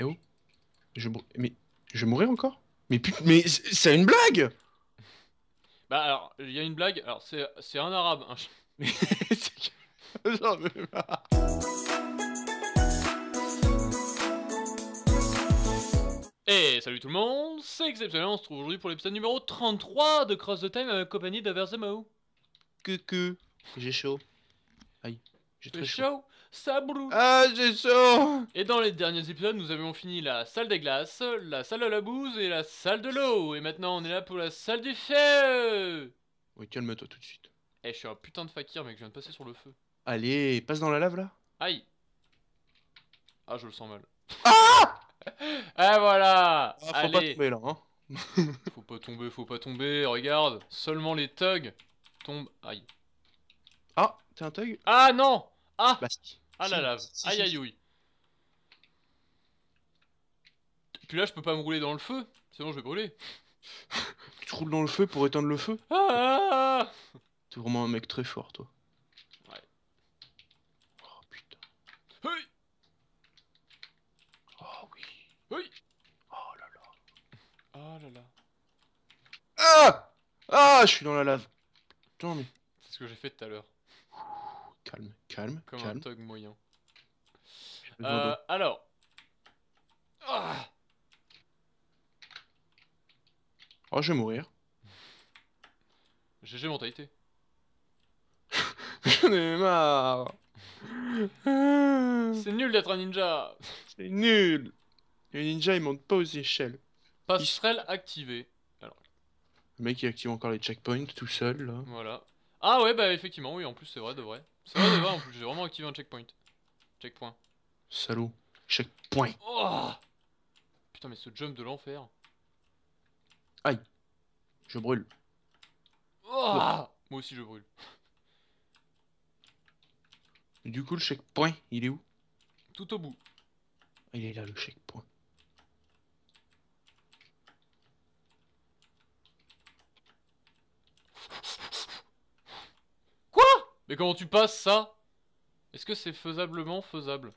Eh oh je Mais je vais mourir encore Mais putain, mais c'est une blague Bah alors, il y a une blague, alors c'est un arabe. Hein. Et bah. eh, salut tout le monde, c'est exceptionnel, on se trouve aujourd'hui pour l'épisode numéro 33 de Cross the Time avec euh, compagnie d'averzemao Que que J'ai chaud. Aïe, j'ai très chaud ça Ah, j'ai chaud. Et dans les derniers épisodes, nous avions fini la salle des glaces, la salle de la bouse et la salle de l'eau. Et maintenant, on est là pour la salle du feu. Oui, calme-toi tout de suite. Eh, je suis un putain de fakir, mec, je viens de passer sur le feu. Allez, passe dans la lave là. Aïe. Ah, je le sens mal. Ah Eh voilà ah, Faut pas tomber là, hein. faut pas tomber, faut pas tomber, regarde, seulement les thugs tombent. Aïe. Ah, t'es un thug Ah non Ah ah la lave Aïe aïe aïe oui. Puis là, je peux pas me rouler dans le feu, sinon je vais brûler. tu te roules dans le feu pour éteindre le feu ah, ah, ah, ah T'es vraiment un mec très fort, toi. Ouais. Oh putain. oh oui. Oh là là. Oh là là. Ah Ah Je suis dans la lave. C'est ce que j'ai fait tout à l'heure calme, calme, Comme calme. un moyen. Euh, alors. Ah. oh, je vais mourir. GG mentalité. J'en ai marre. C'est nul d'être un ninja. C'est nul. Les ninjas, ils montent pas aux échelles. Passerelle activée. Alors. Le mec, il active encore les checkpoints tout seul, là. Voilà. Ah ouais, bah effectivement, oui, en plus, c'est vrai, de vrai. Ça va j'ai vraiment activé un checkpoint. Checkpoint. Salut. Checkpoint. Oh Putain, mais ce jump de l'enfer. Aïe. Je brûle. Oh Moi aussi je brûle. Du coup, le checkpoint, il est où Tout au bout. Il est là, le checkpoint. Mais comment tu passes ça Est-ce que c'est faisablement faisable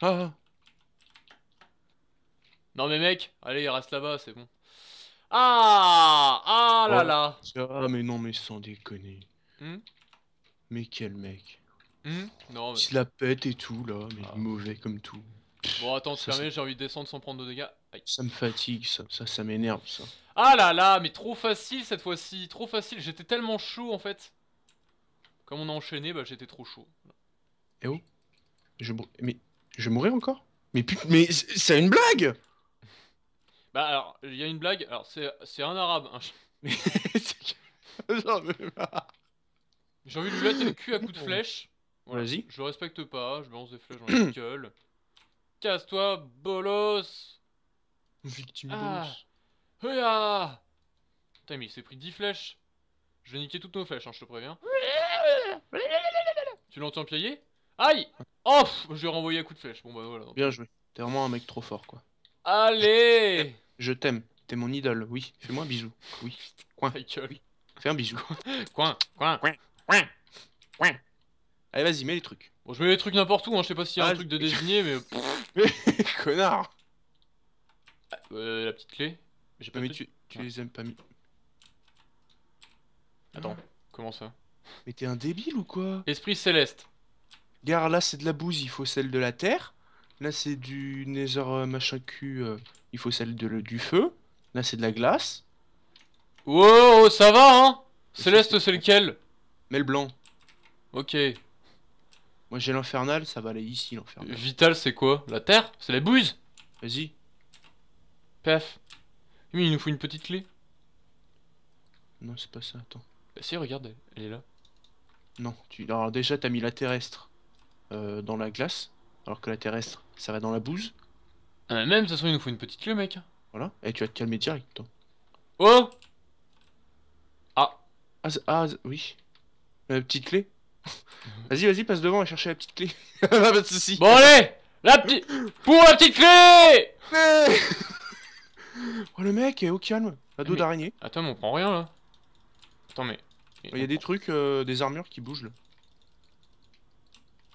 ah, ah Non mais mec, allez, il reste là-bas, c'est bon. Ah Ah là oh, là Ah mais non mais sans déconner. Hmm mais quel mec. Hmm il la pète et tout là, mais ah. mauvais comme tout. Bon, attends, c'est fermé, j'ai envie de descendre sans prendre de dégâts. Ça me fatigue, ça, ça, m'énerve, ça. Ah là là, mais trop facile cette fois-ci, trop facile. J'étais tellement chaud en fait. Comme on a enchaîné, bah j'étais trop chaud. Eh oh Je mais je vais encore Mais putain, mais c'est une blague Bah alors, il y a une blague. Alors c'est un arabe. J'ai envie de lui mettre le cul à coup de flèche. Vas-y. Je le respecte pas, je balance des flèches dans la gueule. Casse-toi, bolos Victime ah. Putain, mais il s'est pris 10 flèches. Je vais niquer toutes nos flèches, hein, je te préviens. tu l'entends piailler Aïe Oh Je renvoyé un coup de flèche. Bon bah voilà. Bien joué. T'es vraiment un mec trop fort, quoi. Allez Je t'aime. T'es mon idole, oui. Fais-moi un bisou. Oui. Coin. Fais un bisou. coin, coin, coin, coin, coin. Allez, vas-y, mets les trucs. Bon, je mets les trucs n'importe où, hein, je sais pas s'il y a un ah, truc de désigné, mais. Connard euh, La petite clé J'ai pas ah, mis. Tu, tu les aimes pas mis. Attends, ah comment ça Mais t'es un débile ou quoi Esprit céleste. Regarde, là c'est de la bouse, il faut celle de la terre. Là c'est du nether euh, machin cul, euh, il faut celle de, du feu. Là c'est de la glace. Oh, ça va hein Céleste c'est lequel Mais le blanc. Ok, moi j'ai l'infernal, ça va aller ici l'infernal. Vital c'est quoi La terre C'est la bouse Vas-y. Paf. Mais il nous faut une petite clé. Non c'est pas ça, attends. Bah si regarde, elle est là. Non, tu... alors déjà t'as mis la terrestre euh, dans la glace, alors que la terrestre ça va dans la bouse. Ah, même de toute façon il nous faut une petite clé mec. Voilà, et eh, tu vas te calmer direct toi. Oh Ah Ah, ah oui. La petite clé Vas-y, vas-y, passe devant et chercher la petite clé. pas de soucis. Bon, allez La petite. Pour la petite clé Oh, le mec est au calme. La eh, dos d'araignée. Attends, mais on prend rien là. Attends, mais. Il y a des trucs, euh, des armures qui bougent là.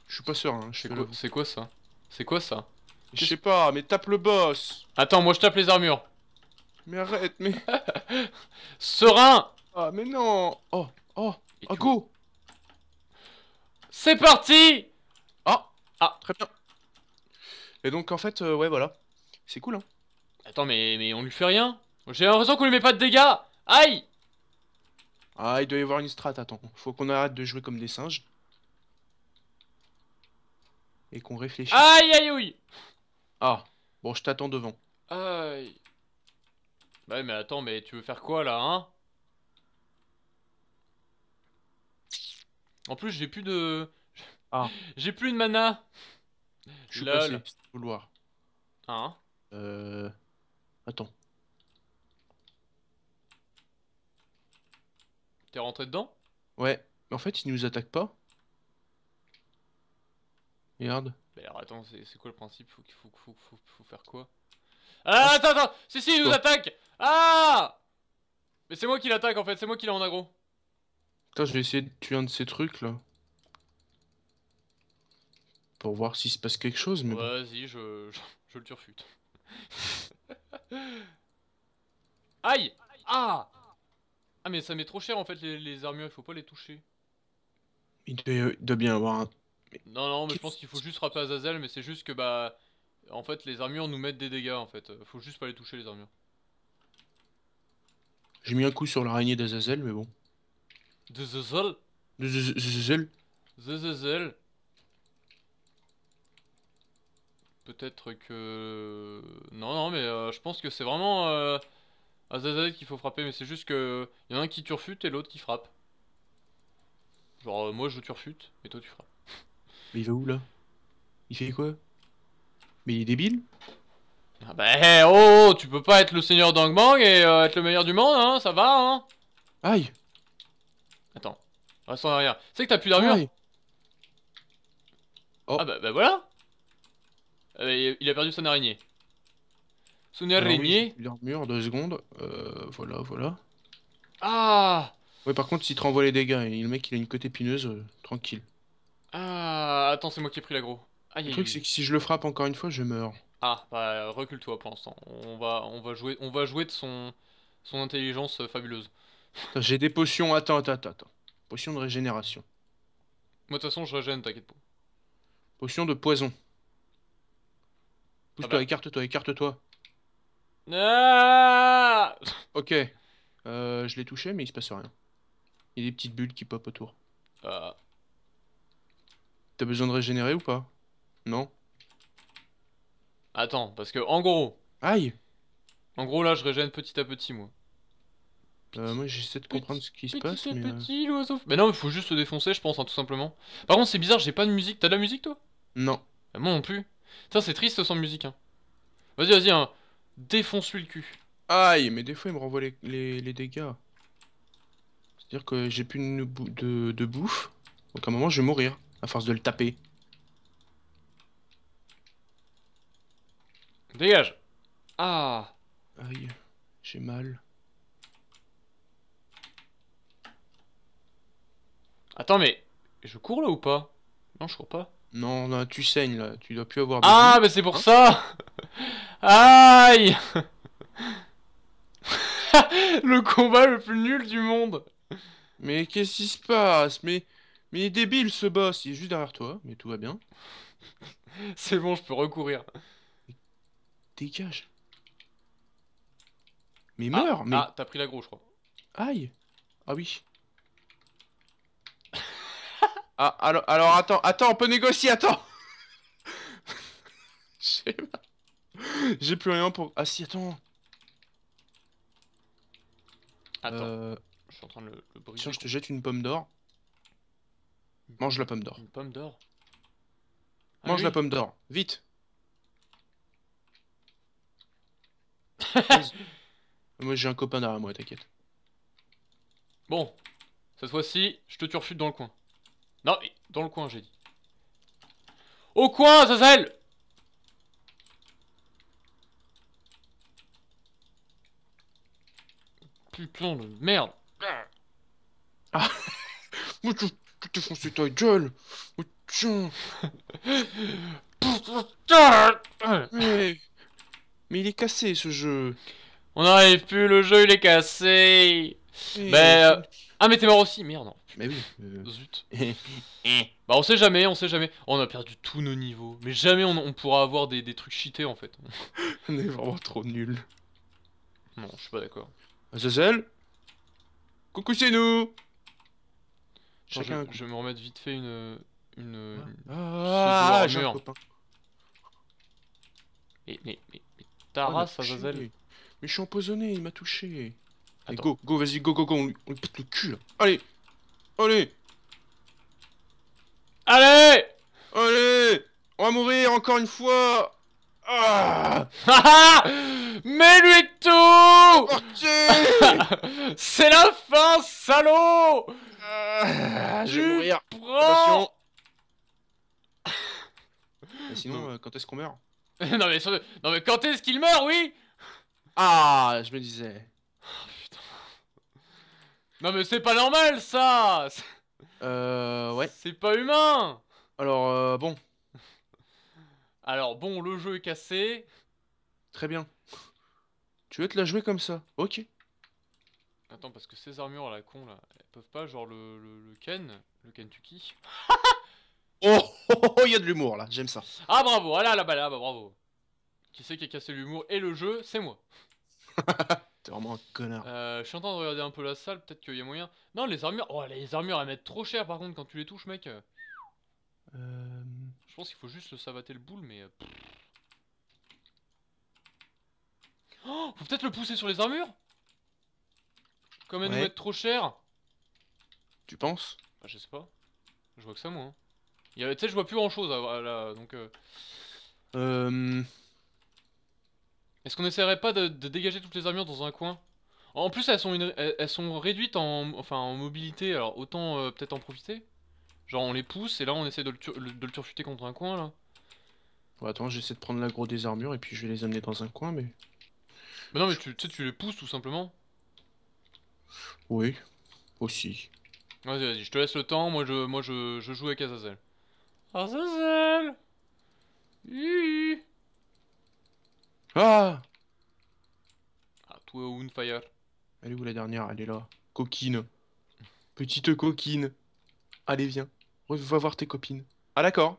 Je suis pas sûr, hein, C'est quoi, quoi ça C'est quoi ça Je sais pas, mais tape le boss Attends, moi je tape les armures. Mais arrête, mais. Serein Ah, mais non Oh, oh, oh, go c'est parti Oh Ah, très bien. Et donc, en fait, euh, ouais, voilà. C'est cool, hein. Attends, mais, mais on lui fait rien J'ai l'impression qu'on lui met pas de dégâts Aïe Ah, il doit y avoir une strat, attends. Faut qu'on arrête de jouer comme des singes. Et qu'on réfléchisse. Aïe, aïe, aïe Ah, bon, je t'attends devant. Aïe. Bah, mais attends, mais tu veux faire quoi, là, hein En plus, j'ai plus de. Ah. j'ai plus de mana. Je suis passé piste Hein Euh. Attends. T'es rentré dedans Ouais. Mais en fait, il nous attaque pas. Merde. Mais alors attends, c'est quoi le principe faut, faut, faut, faut faire quoi Ah, attends, attends Si, si, il nous attaque Ah Mais c'est moi qui l'attaque en fait, c'est moi qui l'ai en aggro. Putain, je vais essayer de tuer un de ces trucs là. Pour voir s'il se passe quelque chose, mais. Vas-y, je, je, le turfute. Aïe Ah Ah, mais ça met trop cher en fait les, armures, il faut pas les toucher. Il doit, bien avoir un. Non, non, mais je pense qu'il faut juste rappeler Azazel, mais c'est juste que bah. En fait, les armures nous mettent des dégâts en fait. Faut juste pas les toucher les armures. J'ai mis un coup sur l'araignée d'Azazel, mais bon. De Zuzul. De Peut-être que... Non, non, mais euh, je pense que c'est vraiment à euh, qu'il faut frapper, mais c'est juste que y en a un qui turfute et l'autre qui frappe. Genre, euh, moi je turfute, et toi tu frappes. Mais il va où, là Il fait quoi Mais il est débile ah bah eh, oh, oh, tu peux pas être le seigneur d'Angbang et être le meilleur du monde, hein, ça va, hein Aïe Reste en arrière. Tu sais que t'as plus d'armure oh. Ah bah, bah voilà ah bah, Il a perdu son araignée. Son araignée L'armure, deux secondes. Euh, voilà, voilà. Ah Oui, par contre, s'il te renvoie les dégâts, et le mec il a une côté épineuse, euh, tranquille. Ah Attends, c'est moi qui ai pris l'agro. le truc, c'est que si je le frappe encore une fois, je meurs. Ah, bah recule-toi pour l'instant. On va, on, va jouer, on va jouer de son, son intelligence euh, fabuleuse. J'ai des potions, attends, attends, attends. Potion de régénération. Moi, de toute façon, je régène, t'inquiète pas. Potion de poison. Pousse-toi, ah bah. écarte-toi, écarte-toi. Ah ok. Euh, je l'ai touché, mais il se passe rien. Il y a des petites bulles qui popent autour. Ah. T'as besoin de régénérer ou pas Non Attends, parce que en gros. Aïe En gros, là, je régène petit à petit, moi. Euh, moi j'essaie de comprendre ce qui se passe. mais, euh, petit, mais non, il faut juste se défoncer, je pense, hein, tout simplement. Par contre, c'est bizarre, j'ai pas de musique. T'as de la musique toi Non. Ah, moi non plus. Ça c'est triste sans musique. Hein. Vas-y, vas-y, hein. défonce-lui le cul. Aïe, mais des fois il me renvoie les, les, dégâts. C'est-à-dire que j'ai plus de, de, de bouffe. Donc à un moment, je vais mourir à force de le taper. Dégage Ah Aïe, j'ai mal. Attends, mais je cours là ou pas Non, je cours pas. Non, non, tu saignes là, tu dois plus avoir Ah, mais c'est pour hein ça Aïe Le combat le plus nul du monde Mais qu'est-ce qui se passe Mais mais il est débile ce boss, il est juste derrière toi, mais tout va bien. c'est bon, je peux recourir. Dégage. Mais ah, meurs, mais... Ah, t'as pris l'agro, je crois. Aïe Ah oui. Ah, alors, attends, attends, on peut négocier, attends J'ai plus rien pour... Ah si, attends Attends, euh, je suis en train de le, je te jette une pomme d'or. Mange la pomme d'or. Une pomme d'or ah Mange la pomme d'or, vite Moi j'ai un copain derrière moi, t'inquiète. Bon, cette fois-ci, je te turfute dans le coin. Non, mais dans le coin, j'ai dit. Au coin, Zazel Putain de merde Ah Mais tu t'es foncé ta gueule oh, mais... il est cassé ce jeu On n'arrive plus, le jeu il est cassé Mais... Ben, euh, mais... Ah, mais t'es mort aussi, merde. Non. Mais oui. Euh. Zut. bah, on sait jamais, on sait jamais. On a perdu tous nos niveaux. Mais jamais on, pourra avoir des, trucs cheatés en fait. on est vraiment trop nuls. Non, je suis pas d'accord. Azazel ah, Coucou chez nous Je Chacun vais je me remettre vite fait une. une, Ah, j'ai un Mais, mais, ta race, Azazel. Mais je suis empoisonné, il m'a touché. Allez, go, go, vas-y, go, go, go, on lui, on pète le cul là. Allez Allez Allez Allez On va mourir encore une fois ah Mais lui tout C'est la fin, salaud ah. Je vais mourir Attention Sinon, euh, quand est-ce qu'on meurt non, mais, non mais quand est-ce qu'il meurt, oui Ah, je me disais. Oh, non mais c'est pas normal ça Euh ouais. C'est pas humain Alors euh, bon. Alors bon, le jeu est cassé. Très bien. Tu veux te la jouer comme ça Ok. Attends parce que ces armures à la con là, elles peuvent pas genre le, le, le Ken, le Kentucky. Oh, oh, oh, oh, il oh, y a de l'humour là, j'aime ça. Ah bravo, ah la là bah bah bravo. Qui c'est qui a cassé l'humour et le jeu, c'est moi. T'es vraiment un connard. Euh, je suis en train de regarder un peu la salle, peut-être qu'il y a moyen. Non, les armures, oh, les armures elles mettent trop cher par contre quand tu les touches, mec. Euh, je pense qu'il faut juste le savater le boule, mais. Oh, faut peut-être le pousser sur les armures Comme elles nous mettent trop cher. Tu penses bah, Je sais pas. Je vois que ça, moi. Hein. Tu sais, je vois plus grand chose là, donc. euh... euh est-ce qu'on essaierait pas de, dégager toutes les armures dans un coin En plus, elles sont, elles, sont réduites en, enfin, en mobilité, alors autant euh, peut-être en profiter. Genre on les pousse et là on essaie de le, turfuter contre un coin là. Ouais attends, j'essaie de prendre l'aggro des armures et puis je vais les amener dans un coin mais... Mais non mais tu sais tu les pousses tout simplement. Oui, aussi. Vas-y, vas-y, je te laisse le temps, moi je, moi je, joue avec Azazel. Azazel ah Ah, toi, fire. Elle est où la dernière Elle est là. Coquine. Petite coquine. Allez, viens. Va voir tes copines. Ah, d'accord.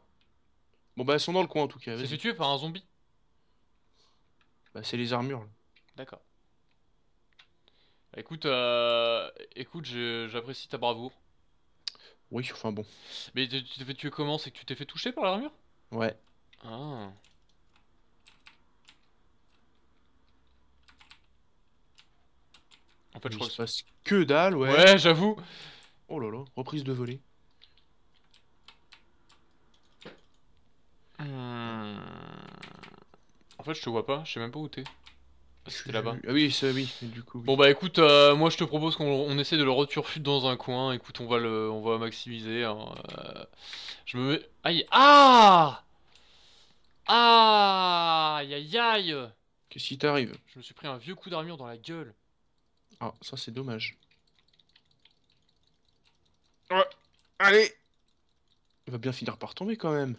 Bon, bah, elles sont dans le coin en tout cas. C'est fait par un zombie Bah, c'est les armures. D'accord. Bah, écoute, euh... écoute, j'apprécie ta bravoure. Oui, enfin bon. Mais tu t'es fait tuer comment C'est que tu t'es fait toucher par l'armure Ouais. Ah. En fait, je crois que se passe que dalle, ouais. Ouais, j'avoue. Oh là là, reprise de volée. Euh, en fait, je te vois pas, je sais même pas où t'es. Ah, C'était là-bas. Ah oui, ça, oui, du coup. Bon bah écoute, euh, moi je te propose qu'on essaie de le returfute dans un coin. Écoute, on va le, on va maximiser. Hein. Euh, je me mets... Aïe Ah Aïe aïe aïe Qu'est-ce qui t'arrive Je me suis pris un vieux coup d'armure dans la gueule. Ah, ça c'est dommage. Ouais. Allez Il va bien finir par tomber quand même.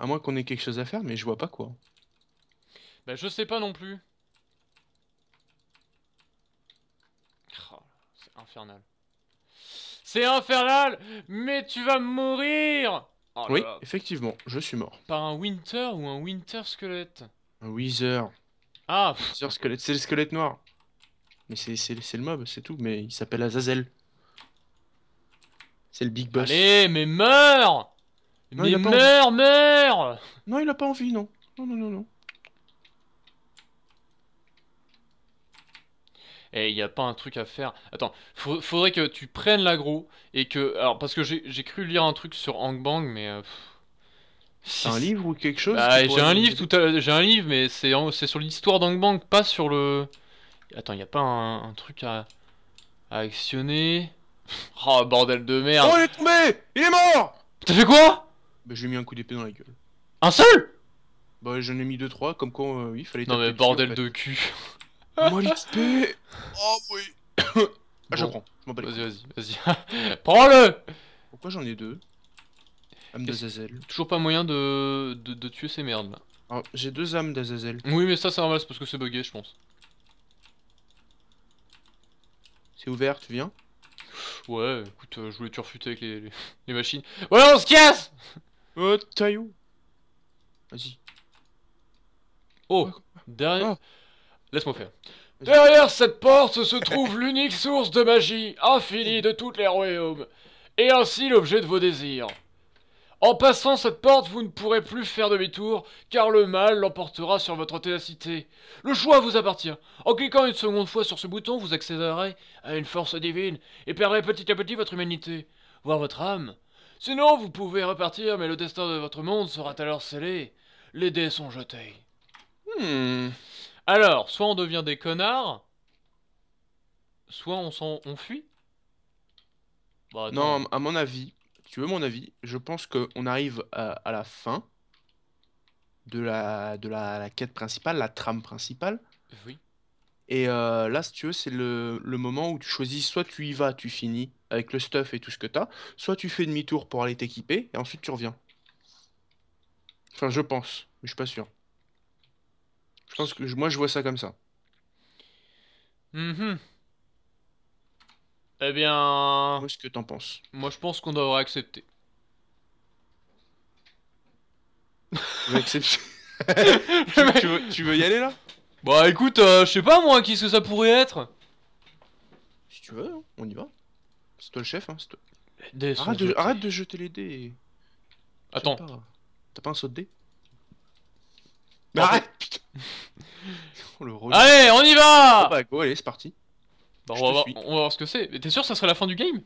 À moins qu'on ait quelque chose à faire, mais je vois pas quoi. Bah je sais pas non plus. Oh, c'est infernal. C'est infernal Mais tu vas mourir oh Oui, effectivement, je suis mort. Par un Winter ou un Winter squelette Un Wither. Ah squelette, c'est le squelette noir. Mais c'est le mob, c'est tout. Mais il s'appelle Azazel. C'est le big boss. Allez, mais meurs Mais meurs, meurs Non, il a pas envie, non. Non, non, non, non. Eh, il n'y a pas un truc à faire. Attends, faudrait que tu prennes l'agro et que. Alors, parce que j'ai cru lire un truc sur Hang Bang, mais. Euh, c'est un livre ou quelque chose bah, J'ai un livre, tout à... j'ai un livre, mais c'est sur l'histoire d'Hang Bang, pas sur le. Attends, y a pas un, truc à, actionner Oh, bordel de merde Oh, il est tombé Il est mort T'as fait quoi Bah, j'ai mis un coup d'épée dans la gueule. Un seul Bah, j'en ai mis deux, trois, comme quoi, euh, il fallait... Non mais bordel de cul Moi, l'XP Oh, oui Ah, je prends, je m'en bats Vas-y, vas-y, vas-y. Prends-le Pourquoi j'en ai deux Âme d'Azazel. Toujours pas moyen de, de, tuer ces merdes, là. Ah, j'ai deux âmes d'Azazel. Oui, mais ça, c'est normal, c'est parce que c'est bugué, je pense. C'est ouvert, tu viens Ouais, écoute, euh, je voulais turfuter avec les, les, machines. Ouais, on se casse Oh, où Vas-y. Oh, derrière... Ah. Laisse-moi faire. Derrière cette porte se trouve l'unique source de magie infinie de toutes les royaumes, et ainsi l'objet de vos désirs. En passant cette porte, vous ne pourrez plus faire demi-tour, car le mal l'emportera sur votre ténacité. Le choix vous appartient. En cliquant une seconde fois sur ce bouton, vous accéderez à une force divine et perdrez petit à petit votre humanité, voire votre âme. Sinon, vous pouvez repartir, mais le destin de votre monde sera alors scellé. Les dés sont jetés. Hmm. Alors, soit on devient des connards, soit on, on fuit. Bah, non, à mon avis, tu veux mon avis, je pense qu'on arrive à, la fin de la, de la, quête principale, la trame principale. Oui. Et euh, là, si tu veux, c'est le, moment où tu choisis soit tu y vas, tu finis avec le stuff et tout ce que t'as, soit tu fais demi-tour pour aller t'équiper et ensuite tu reviens. Enfin, je pense, mais je suis pas sûr. Je pense que moi, je vois ça comme ça. Mm-hmm. Eh bien. Qu'est-ce que t'en penses Moi, je pense qu'on devrait accepter. Tu veux, accepter... tu, veux, y aller là Bah écoute, euh, je sais pas moi, qui ce que ça pourrait être Si tu veux, hein, on y va. C'est toi le chef, hein. c'est toi. arrête, de, jeter les dés. Attends. T'as pas un saut de dés Mais arrête oh, Allez, on y va Bah go, allez, c'est parti on, va voir, ce que c'est. T'es sûr que ça serait la fin du game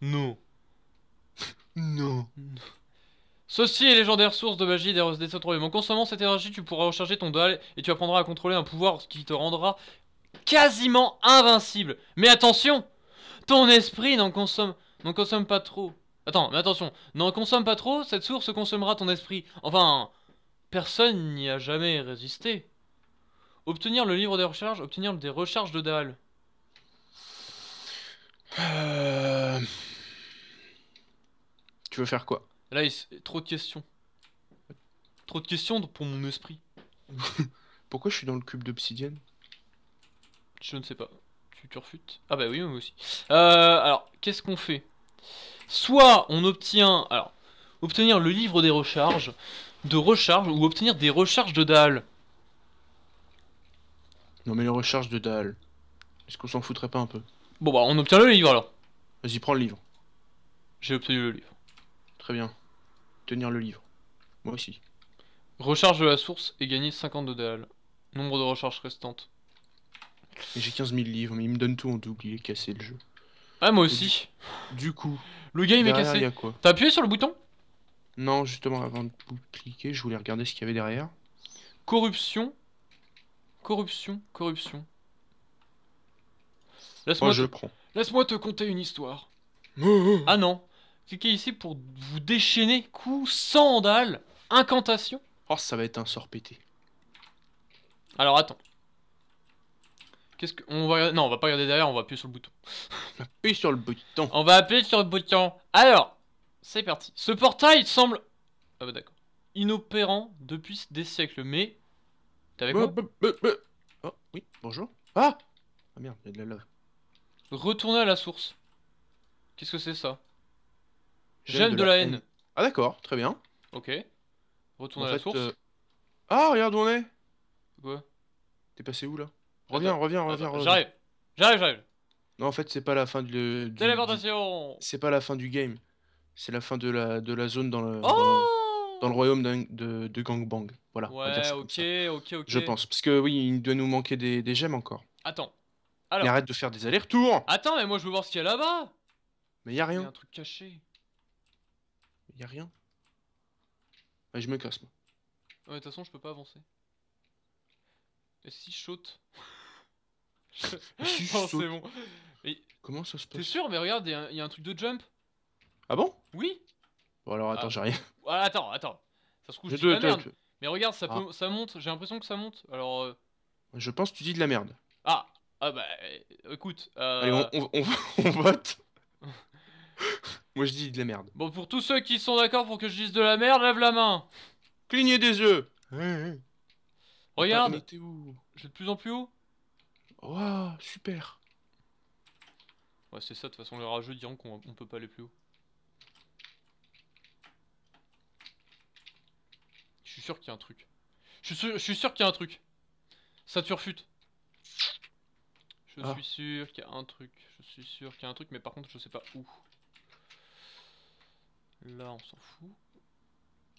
Non. non. Ceci est légendaire source de magie des, des En consommant cette énergie, tu pourras recharger ton dalle et tu apprendras à contrôler un pouvoir qui te rendra quasiment invincible. Mais attention, ton esprit n'en consomme, consomme pas trop. Attends, mais attention, n'en consomme pas trop, cette source consommera ton esprit. Enfin, personne n'y a jamais résisté. Obtenir le livre des recharges, obtenir des recharges de dalle. Euh, tu veux faire quoi Là, trop de questions. Trop de questions pour mon esprit. Pourquoi je suis dans le cube d'obsidienne Je ne sais pas. Tu, te refutes Ah bah oui, moi aussi. Euh, alors, qu'est-ce qu'on fait Soit on obtient... Alors, obtenir le livre des recharges, de recharge, ou obtenir des recharges de dalles Non mais les recharges de dalle, est-ce qu'on s'en foutrait pas un peu Bon bah on obtient le livre alors. Vas-y, prends le livre. J'ai obtenu le livre. Très bien. Tenir le livre. Moi aussi. Recharge de la source et gagner de dalles. Nombre de recharges restantes. J'ai 15 000 livres, mais il me donne tout en double, il est cassé le jeu. Ah moi aussi. Du, coup. Le game est cassé. T'as appuyé sur le bouton Non, justement, avant de cliquer, je voulais regarder ce qu'il y avait derrière. Corruption. Corruption, corruption. Laisse-moi te... prends. Laisse-moi te conter une histoire. Oh, oh, oh. ah non. Cliquez ici pour vous déchaîner. Coup, sandales, incantation. Oh, ça va être un sort pété. Alors attends. Qu'est-ce que on va non on va pas regarder derrière on va appuyer sur le bouton. On sur le bouton. On va appuyer sur le bouton. Alors c'est parti. Ce portail semble ah bah, d'accord inopérant depuis des siècles mais avec moi Oh oui bonjour ah ah merde il y a de la lave. Retourner à la source. Qu'est-ce que c'est ça Gemme de, la, haine. Ah d'accord, très bien. Ok. Retourner à la source. Euh, ah, regarde où on est Quoi T'es passé où là Reviens, reviens, reviens. J'arrive, j'arrive, j'arrive. Non, en fait, c'est pas la fin de. Du... Téléportation C'est pas la fin du game. C'est la fin de la, de la zone dans le, oh dans, le royaume de, Gangbang. Voilà. Ouais, ok, ok, ok. Je pense. Parce que oui, il doit nous manquer des gemmes encore. Attends, mais arrête de faire des allers-retours Attends, mais moi je veux voir ce qu'il y a là-bas Mais y a rien. Y a un truc caché. Y a rien. Bah, je me casse moi. Ouais, de toute façon, je peux pas avancer. Et si je saute je... Si oh, c'est bon. Comment ça se passe T'es sûr, mais regarde, il y, a un truc de jump. Ah bon Oui Bon alors attends, ah. j'ai rien. Ah, attends, attends. Ça se couche, de la merde. Mais regarde, ça, ah. ça monte, j'ai l'impression que ça monte. Alors. Euh. Je pense que tu dis de la merde. Ah ah bah euh, écoute. Euh, on, vote. Moi je dis de la merde. Bon, pour tous ceux qui sont d'accord pour que je dise de la merde, lève la main. Clignez des yeux. Regarde. je vais de plus en plus haut. Waouh, super. Ouais, c'est ça, de toute façon, le rageux diront qu'on peut pas aller plus haut. Je suis sûr qu'il y a un truc. Je suis sûr, qu'il y a un truc. Ça te refute. Je ah. suis sûr qu'il y a un truc. Je suis sûr qu'il y a un truc, mais par contre, je sais pas où. Là, on s'en fout.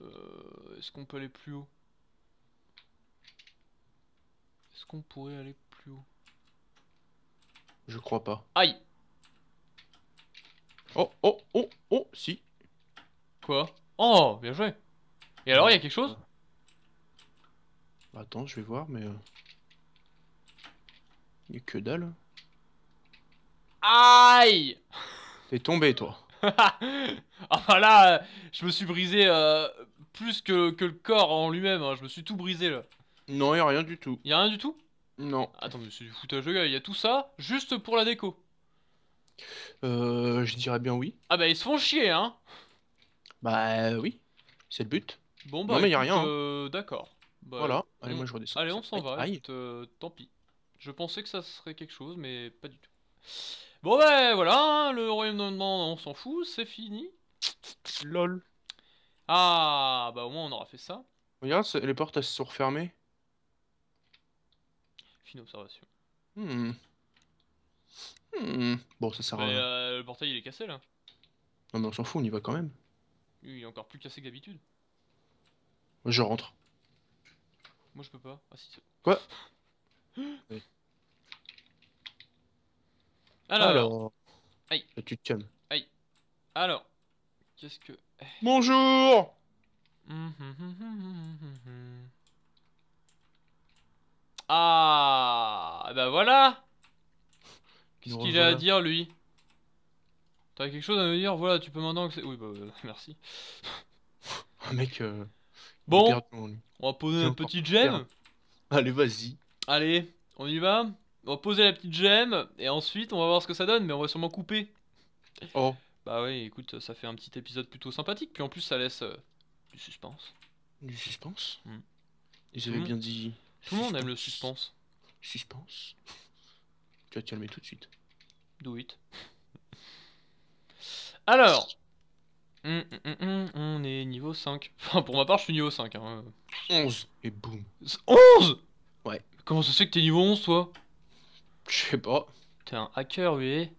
Euh, est-ce qu'on peut aller plus haut Est-ce qu'on pourrait aller plus haut Je crois pas. Aïe Oh, oh, oh, oh, si. Quoi Oh, bien joué. Et alors, il y a quelque chose Attends, je vais voir, mais... Euh, il a que dalle. Aïe T'es tombé, toi. ah bah là, je me suis brisé euh, plus que, le corps en lui-même. Hein. Je me suis tout brisé, là. Non, y a rien du tout. Y a rien du tout Non. Attends, mais c'est du foutage de gueule. Y a tout ça juste pour la déco. Euh, je dirais bien oui. Ah bah ils se font chier, hein Bah oui, c'est le but. Bon bah non, mais écoute, a rien. Hein. Euh, d'accord. Bah, voilà, allez, moi je redescends. Allez, on s'en va. Aïe. Euh, tant pis. Je pensais que ça serait quelque chose, mais pas du tout. Bon ben voilà, hein, le royaume d'Ondan, on s'en fout, c'est fini. Lol. Ah, bah au moins on aura fait ça. Regarde, les portes elles se sont refermées. Fine observation. Hmm. Hmm. Bon, ça sert à rien. Euh, le portail il est cassé là. Non ah, mais on s'en fout, on y va quand même. Il est encore plus cassé que d'habitude. Je rentre. Moi je peux pas. Ah, Quoi Alors. Aïe. Tu te Aïe. Alors. Qu'est-ce que. Eh. Bonjour Ah Bah voilà Qu'est-ce qu'il a à dire lui T'as quelque chose à me dire Voilà, tu peux maintenant que Oui, bah, bah, bah merci. Un mec. Euh, bon, on va poser un petite gemme. Allez, vas-y. Allez, on y va on va poser la petite gemme et ensuite on va voir ce que ça donne, mais on va sûrement couper. Oh. Bah oui, écoute, ça fait un petit épisode plutôt sympathique, puis en plus ça laisse euh, du suspense. Du suspense mmh. J'avais mm. bien dit. Tout le monde aime le suspense. Suspense Tu vas te calmer tout de suite. Do it. Alors, mm, mm, on est niveau 5. Enfin, pour ma part, je suis niveau 5. 11 hein. et boum. 11 Ouais. Comment ça se fait que t'es niveau 11 toi je sais pas. T'es un hacker, oui.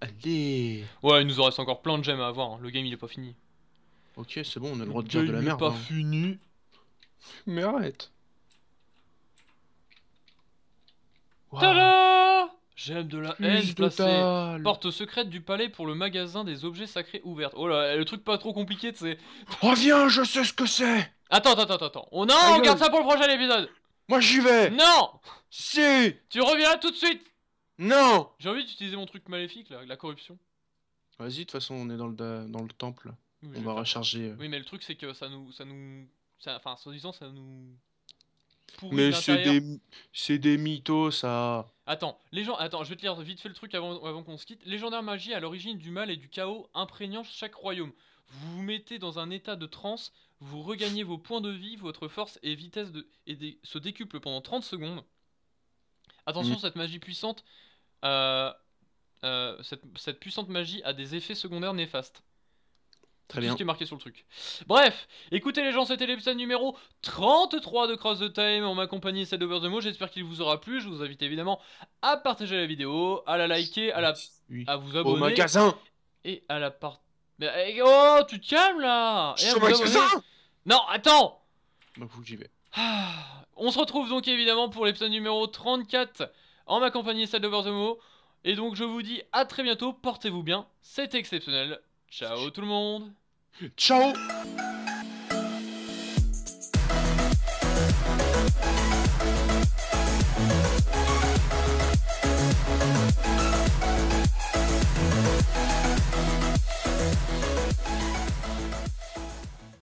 Allez. Ouais, il nous en reste encore plein de gemmes à avoir. Hein. Le game, il est pas fini. Ok, c'est bon, on a le droit de dire de la merde. pas hein. fini. Mais arrête. Tada J'aime de la haine Porte secrète du palais pour le magasin des objets sacrés ouvertes. Oh là, eh, le truc pas trop compliqué, c'est. Reviens, je sais ce que c'est. Attends, attends, attends, attends. Oh non, on garde ça pour le prochain épisode. Moi, j'y vais. Non, Si. tu reviens tout de suite. Non J'ai envie d'utiliser mon truc maléfique, là, la corruption. Vas-y, de toute façon, on est dans le, dans le temple. on va recharger. Euh. Oui, mais le truc, c'est que ça nous. Ça nous enfin, soi-disant, ça nous. Mais c'est des, c'est des mythos, ça. Attends, les gens... Attends, je vais te lire vite fait le truc avant, avant qu'on se quitte. Légendaire magie à l'origine du mal et du chaos imprégnant chaque royaume. Vous vous mettez dans un état de transe, vous regagnez vos points de vie, votre force et vitesse de... et se décuple pendant 30 secondes. Attention, mm. cette magie puissante, euh, euh, cette, puissante magie a des effets secondaires néfastes. Très bien. Tout ce qui est marqué sur le truc. Bref, écoutez les gens, c'était l'épisode numéro 33 de Cross the Time. On m'a accompagné cette over the mots J'espère qu'il vous aura plu. Je vous invite évidemment à partager la vidéo, à la liker, à, la... à vous abonner. Au magasin Et à la part. Mais... Eh, oh, tu te calmes là Non, attends bah, j'y vais. Ah. On se retrouve donc évidemment pour l'épisode numéro 34 en ma compagnie celle de Mo. Et donc je vous dis à très bientôt, portez-vous bien, c'est exceptionnel. Ciao tout le monde Ciao